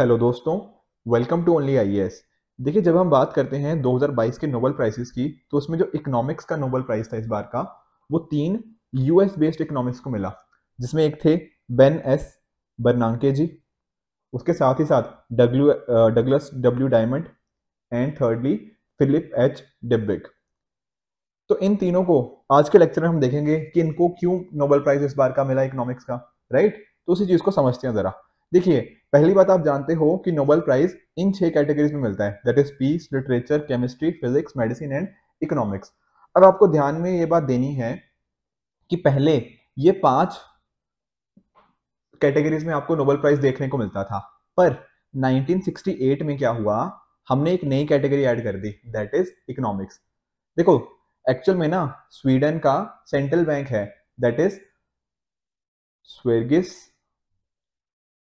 hello दोस्तों welcome to only I देखिए जब हम बात करते हैं 2022 के नोबल प्राइजेस की तो उसमें जो इकोनॉमिक्स का नोबल प्राइज था इस बार का वो तीन यूएस बेस्ड इकोनॉमिक्स को मिला जिसमें एक थे बेन एस बर्नाके जी उसके साथ ही साथ W Douglas W Diamond and thirdly Philip H Dybvig तो इन तीनों को आज के लेक्चर में हम देखेंगे कि इनको क्यों नोबल प्राइज इस बार का मिला इकोनॉमिक्स का राइट तो उसी चीज़ को समझते हैं ज़रा देखिए पहली बात आप जानते हो कि नोबेल प्राइज इन छह कैटेगरीज में मिलता है that is peace literature chemistry physics medicine and economics अब आपको ध्यान में ये बात देनी है कि पहले ये पांच कैटेगरीज में आपको नोबेल प्राइज देखने को मिलता था पर 1968 में क्या हुआ हमने एक नई कैटेगरी ऐड कर दी दैट इज इकोनॉमिक्स देखो एक्चुअल में ना स्वीडन का सेंट्रल बैंक है that is Sveriges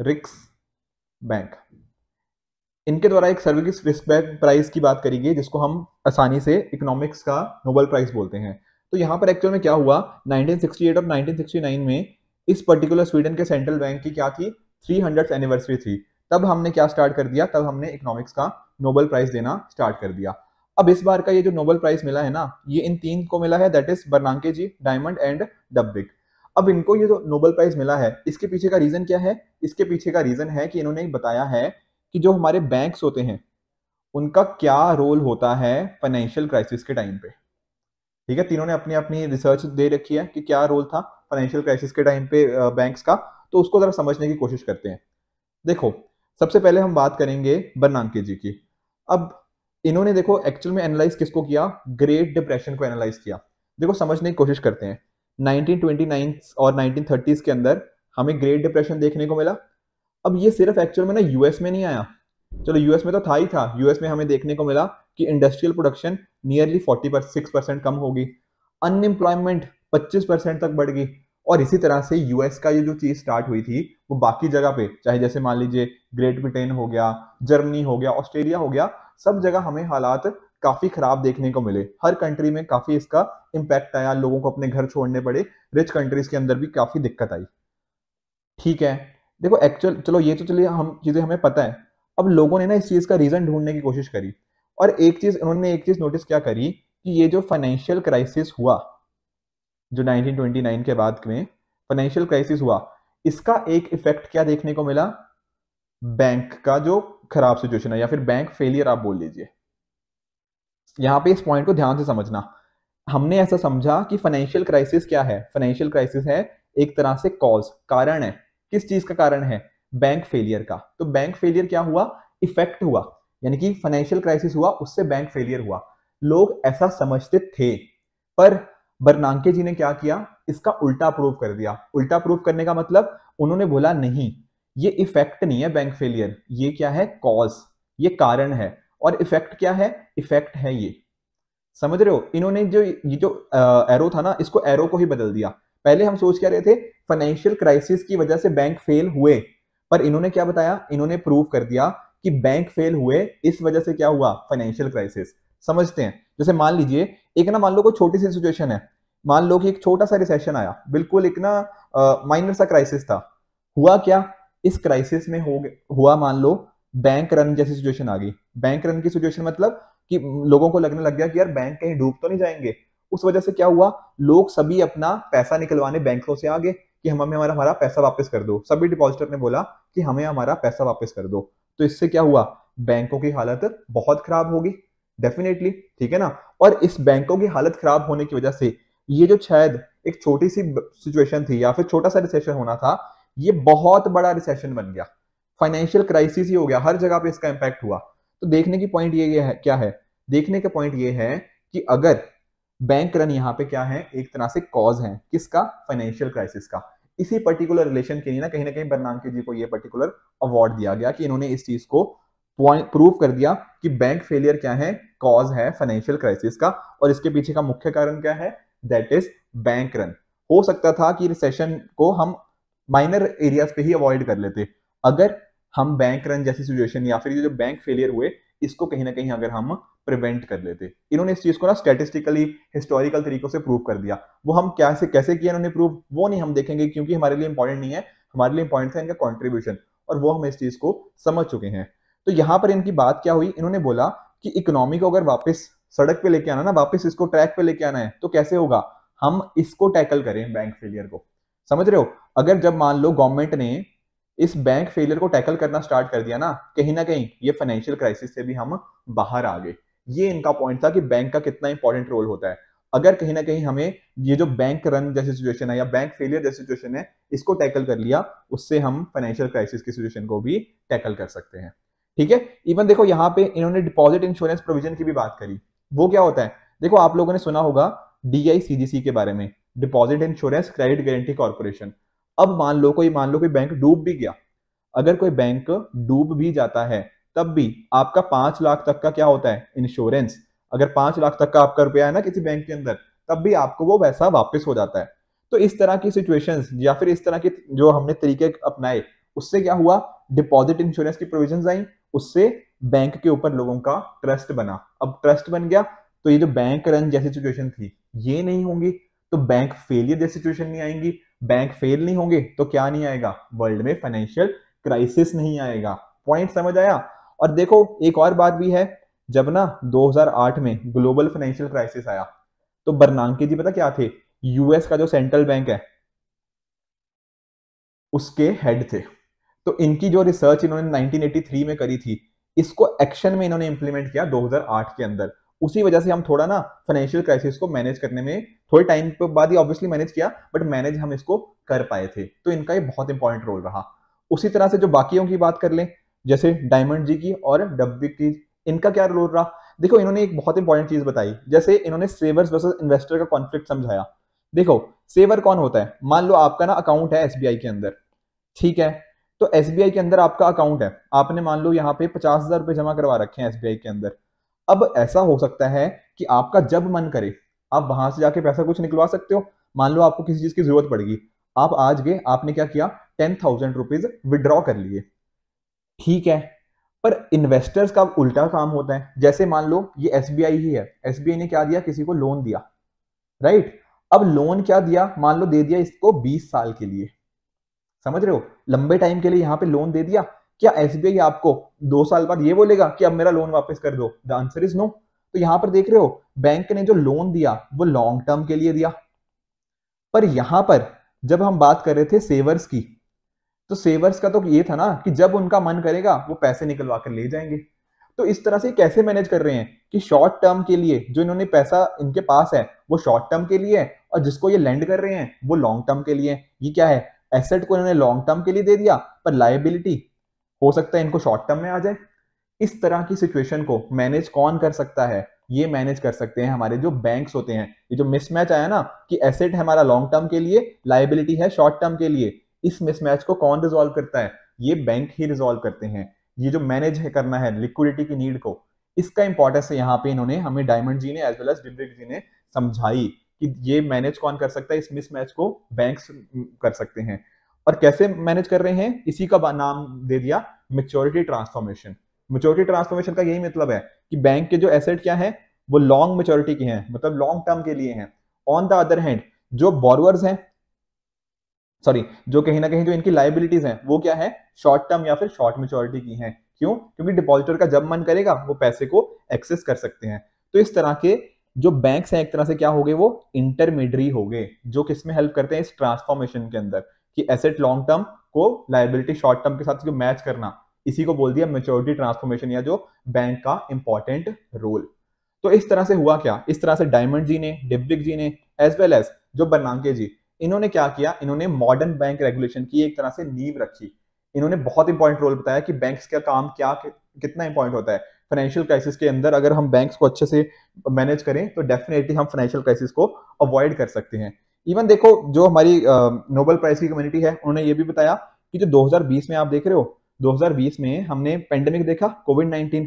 Riksbank इनके द्वारा एक सर्विस रिस्क बैंक प्राइस की बात गई जिसको हम आसानी से इकोनॉमिक्स का नोबल प्राइस बोलते हैं तो यहाँ पर एक्चुअल में क्या हुआ 1968 और 1969 में इस पर्टिकुलर स्वीडन के सेंट्रल बैंक की क्या थी थ्री हंड्रेड एनिवर्सरी थी तब हमने क्या स्टार्ट कर दिया तब हमने इकोनॉमिक्स का नोबल प्राइज देना स्टार्ट कर दिया अब इस बार का ये जो नोबल प्राइज मिला है ना ये इन तीन को मिला है that is Bernanke ji Diamond and Dybvig अब इनको ये जो तो नोबल प्राइज मिला है इसके पीछे का रीजन क्या है इसके पीछे का रीजन है कि इन्होंने बताया है कि जो हमारे बैंक्स होते हैं उनका क्या रोल होता है फाइनेंशियल क्राइसिस के टाइम पे ठीक है तीनों ने अपनी अपनी रिसर्च दे रखी है कि क्या रोल था फाइनेंशियल क्राइसिस के टाइम पे बैंक्स का तो उसको ज़रा समझने की कोशिश करते हैं देखो सबसे पहले हम बात करेंगे बर्नांके जी की अब इन्होंने देखो एक्चुअल में एनालाइज किसको किया ग्रेट डिप्रेशन को एनालाइज किया देखो समझने की कोशिश करते हैं 1929 और 1930s के अंदर हमें ग्रेट डिप्रेशन देखने को मिला अब ये सिर्फ एक्चुअल में ना यूएस में नहीं आया चलो यूएस में तो था ही था यूएस में हमें देखने को मिला कि इंडस्ट्रियल प्रोडक्शन नियरली फोर्टी पर सिक्स परसेंट कम होगी अनएम्प्लॉयमेंट पच्चीस परसेंट तक बढ़ गई और इसी तरह से यूएस का ये जो चीज स्टार्ट हुई थी वो बाकी जगह पे चाहे जैसे मान लीजिए ग्रेट ब्रिटेन हो गया जर्मनी हो गया ऑस्ट्रेलिया हो गया सब जगह हमें हालात काफी खराब देखने को मिले हर कंट्री में काफी इसका इम्पैक्ट आया लोगों को अपने घर छोड़ने पड़े रिच कंट्रीज के अंदर भी काफी दिक्कत आई ठीक है देखो एक्चुअल चलो ये तो चलिए हम चीजें हमें पता है अब लोगों ने ना इस चीज का रीजन ढूंढने की कोशिश करी और एक चीज उन्होंने एक चीज नोटिस क्या करी कि ये जो फाइनेंशियल क्राइसिस हुआ जो 1929 के बाद में फाइनेंशियल क्राइसिस हुआ इसका एक इफेक्ट क्या देखने को मिला बैंक का जो खराब सिचुएशन है या फिर बैंक फेलियर आप बोल लीजिए यहाँ पे इस पॉइंट को ध्यान से समझना हमने ऐसा समझा कि फाइनेंशियल क्राइसिस क्या है फाइनेंशियल क्राइसिस है एक तरह से कॉज कारण है किस चीज का कारण है बैंक फेलियर का तो बैंक फेलियर क्या हुआ इफेक्ट हुआ यानी कि फाइनेंशियल क्राइसिस हुआ उससे बैंक फेलियर हुआ लोग ऐसा समझते थे पर बरनाके जी ने क्या किया इसका उल्टा प्रूव कर दिया उल्टा प्रूव करने का मतलब उन्होंने बोला नहीं ये इफेक्ट नहीं है बैंक फेलियर ये क्या है कॉज ये कारण है और इफेक्ट क्या है इफेक्ट है ये समझ रहे हो इन्होंने जो ये जो एरो था ना इसको एरो को ही बदल दिया पहले हम सोच क्या रहे थे फाइनेंशियल क्राइसिस की वजह से बैंक फेल हुए पर इन्होंने क्या बताया इन्होंने प्रूव कर दिया कि बैंक फेल हुए इस वजह से क्या हुआ फाइनेंशियल क्राइसिस समझते हैं जैसे मान लीजिए एक ना मान लो कोई छोटी सी सिचुएशन है मान लो कि एक छोटा सा रिसेशन आया बिल्कुल एक ना माइनर सा क्राइसिस था हुआ क्या इस क्राइसिस में हो हुआ मान लो बैंक रन जैसी सिचुएशन आ गई बैंक रन की सिचुएशन मतलब कि लोगों को लगने लग गया कि यार बैंक कहीं डूब तो नहीं जाएंगे उस वजह से क्या हुआ लोग सभी अपना पैसा निकलवाने बैंकों से आगे कि हम हमें हमारा हमारा पैसा वापस कर दो सभी डिपॉजिटर ने बोला कि हमें हमारा पैसा वापस कर दो तो इससे क्या हुआ बैंकों की हालत बहुत खराब होगी डेफिनेटली ठीक है ना और इस बैंकों की हालत खराब होने की वजह से ये जो शायद एक छोटी सी सिचुएशन थी या फिर छोटा सा रिसेशन होना था ये बहुत बड़ा रिसेशन बन गया फाइनेंशियल क्राइसिस ही हो गया हर जगह पे इसका इम्पैक्ट हुआ तो देखने की पॉइंट ये है क्या है देखने का पॉइंट ये है कि अगर बैंक रन यहाँ पे क्या है एक तरह से कॉज है किसका फाइनेंशियल क्राइसिस का इसी पर्टिकुलर रिलेशन के लिए ना कहीं ना कहीं के जी को ये पर्टिकुलर अवार्ड दिया गया कि इन्होंने इस चीज को प्रूव कर दिया कि बैंक फेलियर क्या है कॉज है फाइनेंशियल क्राइसिस का और इसके पीछे का मुख्य कारण क्या है दैट इज बैंक रन हो सकता था कि रिसेशन को हम माइनर एरियाज पे ही अवॉइड कर लेते अगर हम बैंक रन जैसी सिचुएशन या फिर ये जो बैंक फेलियर हुए इसको कहीं ना कहीं अगर हम प्रिवेंट कर लेते इन्होंने इस चीज को ना स्टेटिस्टिकली हिस्टोरिकल तरीकों से प्रूव कर दिया वो हम कैसे कैसे किया इन्होंने प्रूव वो नहीं हम देखेंगे क्योंकि हमारे लिए इंपॉर्टेंट नहीं है हमारे लिए इंपॉर्टेंट है इनका कॉन्ट्रीब्यूशन और वो हम इस चीज को समझ चुके हैं तो यहां पर इनकी बात क्या हुई इन्होंने बोला कि इकोनॉमी को अगर वापस सड़क पे लेके आना ना वापस इसको ट्रैक पे लेके आना है तो कैसे होगा हम इसको टैकल करें बैंक फेलियर को समझ रहे हो अगर जब मान लो गवर्नमेंट ने इस बैंक फेलियर को टैकल करना स्टार्ट कर दिया ना कहीं ना कहीं ये फाइनेंशियल क्राइसिस से भी हम बाहर आ गए ये इनका पॉइंट था कि बैंक का कितना इंपॉर्टेंट रोल होता है अगर कहीं ना कहीं हमें ये जो बैंक रन जैसी सिचुएशन है या बैंक फेलियर जैसी सिचुएशन है इसको टैकल कर लिया उससे हम फाइनेंशियल क्राइसिस की सिचुएशन को भी टैकल कर सकते हैं ठीक है इवन देखो यहाँ पे इन्होंने डिपॉजिट इंश्योरेंस प्रोविजन की भी बात करी वो क्या होता है देखो आप लोगों ने सुना होगा डी के बारे में deposit insurance credit guarantee corporation अब मान लो कोई मान लो कोई बैंक डूब भी गया अगर कोई बैंक डूब भी जाता है तब भी आपका पांच लाख तक का क्या होता है इंश्योरेंस अगर पांच लाख तक का आपका रुपया है ना किसी बैंक के अंदर तब भी आपको वो वैसा वापस हो जाता है तो इस तरह की सिचुएशन या फिर इस तरह के जो हमने तरीके अपनाए उससे क्या हुआ डिपॉजिट इंश्योरेंस की प्रोविजन आई उससे बैंक के ऊपर लोगों का ट्रस्ट बना अब ट्रस्ट बन गया तो ये जो बैंक रन जैसी सिचुएशन थी ये नहीं होंगी तो बैंक फेलियर जैसी सिचुएशन नहीं आएंगी बैंक फेल नहीं होंगे तो क्या नहीं आएगा वर्ल्ड में फाइनेंशियल क्राइसिस नहीं आएगा पॉइंट समझ आया और देखो एक और बात भी है जब ना 2008 में ग्लोबल फाइनेंशियल क्राइसिस आया तो बर्नांके जी पता क्या थे यूएस का जो सेंट्रल बैंक है उसके हेड थे तो इनकी जो रिसर्च इन्होंने 1983 में करी थी इसको एक्शन में इन्होंने इंप्लीमेंट किया 2008 के अंदर उसी वजह से हम थोड़ा ना फाइनेंशियल क्राइसिस को मैनेज करने में थोड़े टाइम के बाद ही ऑब्वियसली मैनेज किया बट मैनेज हम इसको कर पाए थे तो इनका ये बहुत इंपॉर्टेंट रोल रहा उसी तरह से जो बाकियों की बात कर लें जैसे डायमंड जी की और डब्बी की इनका क्या रोल रहा देखो इन्होंने एक बहुत इंपॉर्टेंट चीज बताई जैसे इन्होंने सेवर्स वर्सेस इन्वेस्टर का कॉन्फ्लिक्ट समझाया देखो सेवर कौन होता है मान लो आपका ना अकाउंट है एस के अंदर ठीक है तो एस के अंदर आपका अकाउंट है आपने मान लो यहाँ पे पचास हजार रुपए जमा करवा रखे हैं एस के अंदर अब ऐसा हो सकता है कि आपका जब मन करे आप वहां से जाके पैसा कुछ निकलवा सकते हो मान लो आपको किसी चीज की जरूरत पड़ेगी आप आज गए आपने क्या किया टेन थाउजेंड रुपीज विड्रॉ कर लिए ठीक है पर इन्वेस्टर्स का उल्टा काम होता है जैसे मान लो ये एस ही है एस ने क्या दिया किसी को लोन दिया राइट अब लोन क्या दिया मान लो दे दिया इसको 20 साल के लिए समझ रहे हो लंबे टाइम के लिए यहां पे लोन दे दिया क्या एस आपको दो साल बाद ये बोलेगा कि अब मेरा लोन वापस कर दो द आंसर इज नो तो यहां पर देख रहे हो बैंक ने जो लोन दिया वो लॉन्ग टर्म के लिए दिया पर यहां पर जब हम बात कर रहे थे सेवर्स की तो सेवर्स का तो ये था ना कि जब उनका मन करेगा वो पैसे निकलवा कर ले जाएंगे तो इस तरह से कैसे मैनेज कर रहे हैं कि शॉर्ट टर्म के लिए जो इन्होंने पैसा इनके पास है वो शॉर्ट टर्म के लिए है और जिसको ये लैंड कर रहे हैं वो लॉन्ग टर्म के लिए है ये क्या है एसेट को इन्होंने लॉन्ग टर्म के लिए दे दिया पर लाइबिलिटी हो सकता है इनको शॉर्ट टर्म में आ जाए इस तरह की सिचुएशन को मैनेज कौन कर सकता है ये मैनेज कर सकते हैं हमारे जो बैंक्स होते हैं ये जो मिसमैच आया ना कि एसेट है हमारा लॉन्ग टर्म के लिए लाइबिलिटी है शॉर्ट टर्म के लिए इस मिसमैच को कौन रिजोल्व करता है ये बैंक ही रिजोल्व करते हैं ये जो मैनेज है करना है लिक्विडिटी की नीड को इसका इंपॉर्टेंस है यहाँ पे इन्होंने हमें डायमंड जी ने as well as Dybvig ji ने समझाई कि ये मैनेज कौन कर सकता है इस मिसमैच को बैंक्स हम्म, कर सकते हैं और कैसे मैनेज कर रहे हैं इसी का नाम दे दिया मेच्योरिटी ट्रांसफॉर्मेशन मेच्योरिटी ट्रांसफॉर्मेशन का यही मतलब है कि बैंक के जो एसेट क्या है वो लॉन्ग मेच्योरिटी के हैं मतलब लॉन्ग टर्म के लिए हैं ऑन द अदर हैंड जो बोरवर्स हैं सॉरी जो कहीं ना कहीं जो इनकी लाइबिलिटीज हैं वो क्या है शॉर्ट टर्म या फिर शॉर्ट मेच्योरिटी की हैं क्यों क्योंकि डिपॉजिटर का जब मन करेगा वो पैसे को एक्सेस कर सकते हैं तो इस तरह के जो बैंक्स हैं एक तरह से क्या हो गए वो इंटरमीडियरी हो गए जो किसमें हेल्प करते हैं इस ट्रांसफॉर्मेशन के अंदर कि एसेट लॉन्ग टर्म को लाइबिलिटी शॉर्ट टर्म के साथ मैच करना इसी को बोल दिया मेच्योरिटी ट्रांसफॉर्मेशन या जो बैंक का इंपॉर्टेंट रोल तो इस तरह से हुआ क्या इस तरह से डायमंड जी ने डिब्रिक जी ने एज वेल एज जो बर्नाके जी इन्होंने क्या किया इन्होंने मॉडर्न बैंक रेगुलेशन की एक तरह से नींव रखी इन्होंने बहुत इंपॉर्टेंट रोल बताया कि बैंक का काम क्या कितना इंपॉर्टेंट होता है फाइनेंशियल क्राइसिस के अंदर अगर हम बैंक को अच्छे से मैनेज करें तो डेफिनेटली हम फाइनेंशियल क्राइसिस को अवॉइड कर सकते हैं इवन देखो जो हमारी नोबल प्राइज की कम्युनिटी है उन्होंने ये भी बताया कि जो 2020 में आप देख रहे हो 2020 में हमने पेंडेमिक देखा कोविड 19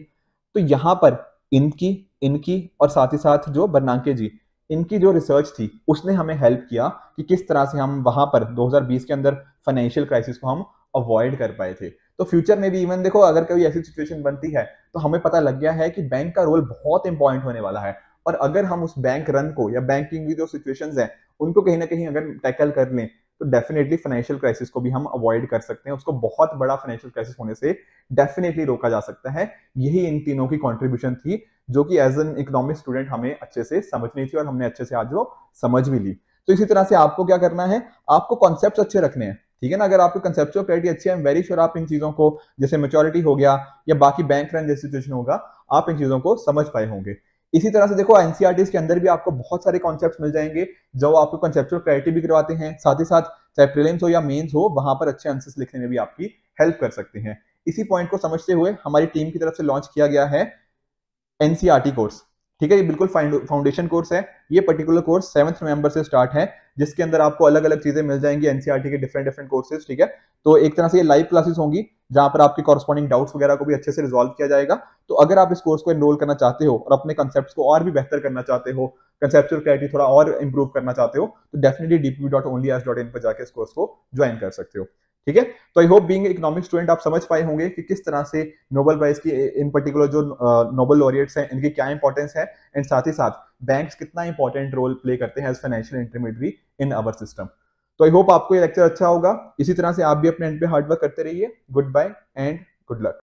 तो यहाँ पर इनकी इनकी और साथ ही साथ जो बर्नाके जी इनकी जो रिसर्च थी उसने हमें हेल्प किया कि किस तरह से हम वहां पर 2020 के अंदर फाइनेंशियल क्राइसिस को हम अवॉइड कर पाए थे तो फ्यूचर में भी इवन देखो अगर कभी ऐसी सिचुएशन बनती है तो हमें पता लग गया है कि बैंक का रोल बहुत इंपॉर्टेंट होने वाला है और अगर हम उस बैंक रन को या बैंकिंग की जो सिचुएशन है उनको कहीं ना कहीं अगर टैकल कर लें तो डेफिनेटली फाइनेंशियल क्राइसिस को भी हम अवॉइड कर सकते हैं उसको बहुत बड़ा फाइनेंशियल क्राइसिस होने से डेफिनेटली रोका जा सकता है यही इन तीनों की कॉन्ट्रीब्यूशन थी जो कि एज एन इकोनॉमिक स्टूडेंट हमें अच्छे से समझनी थी और हमने अच्छे से आज वो समझ भी ली तो इसी तरह से आपको क्या करना है आपको कॉन्सेप्ट अच्छे रखने हैं ठीक है ना अगर आपको कंसेप्चुअल क्लैरिटी अच्छी है एम वेरी श्योर आप इन चीजों को जैसे मेच्योरिटी हो गया या बाकी बैंक रन जैसी सिचुएशन होगा आप इन चीजों को समझ पाए होंगे इसी तरह से देखो एनसीआर के अंदर भी आपको बहुत सारे कॉन्सेप्ट मिल जाएंगे जो आपको कॉन्सेप्चुअल क्लैरिटी भी करवाते हैं साथ ही साथ चाहे प्रिलिम्स हो या मेन्स हो वहां पर अच्छे आंसर्स लिखने में भी आपकी हेल्प कर सकते हैं इसी पॉइंट को समझते हुए हमारी टीम की तरफ से लॉन्च किया गया है एनसीआर कोर्स ठीक है ये बिल्कुल फाउंडेशन कोर्स है ये पर्टिकुलर कोर्स सेवंथ नवंबर से स्टार्ट है जिसके अंदर आपको अलग अलग चीजें मिल जाएंगी एनसीआरटी के डिफरेंट डिफरेंट कोर्सेज ठीक है तो एक तरह से ये लाइव क्लासेस होंगी जहां पर आपके कॉरस्पॉन्डिंग डाउट्स वगैरह को भी अच्छे से रिजोल्व किया जाएगा तो अगर आप इस कोर्स को एनरोल करना चाहते हो और अपने कंसेप्ट को और भी बेहतर करना चाहते हो कंसेप्चुअल क्लैरिटी थोड़ा और इंप्रूव करना चाहते हो तो definitely DP dot only S dot in पर जाकर इस कोर्स को ज्वाइन कर सकते हो ठीक है तो I hope being economic student आप समझ पाए होंगे कि किस तरह से नोबल प्राइज की इन पर्टिकुलर जो नोबल लॉरियट्स हैं इनकी क्या इंपॉर्टेंस है एंड साथ ही साथ बैंक्स कितना इंपॉर्टेंट रोल प्ले करते हैं as financial intermediary in our system तो आई होप आपको ये लेक्चर अच्छा होगा इसी तरह से आप भी अपने एंड पे हार्डवर्क करते रहिए goodbye and good luck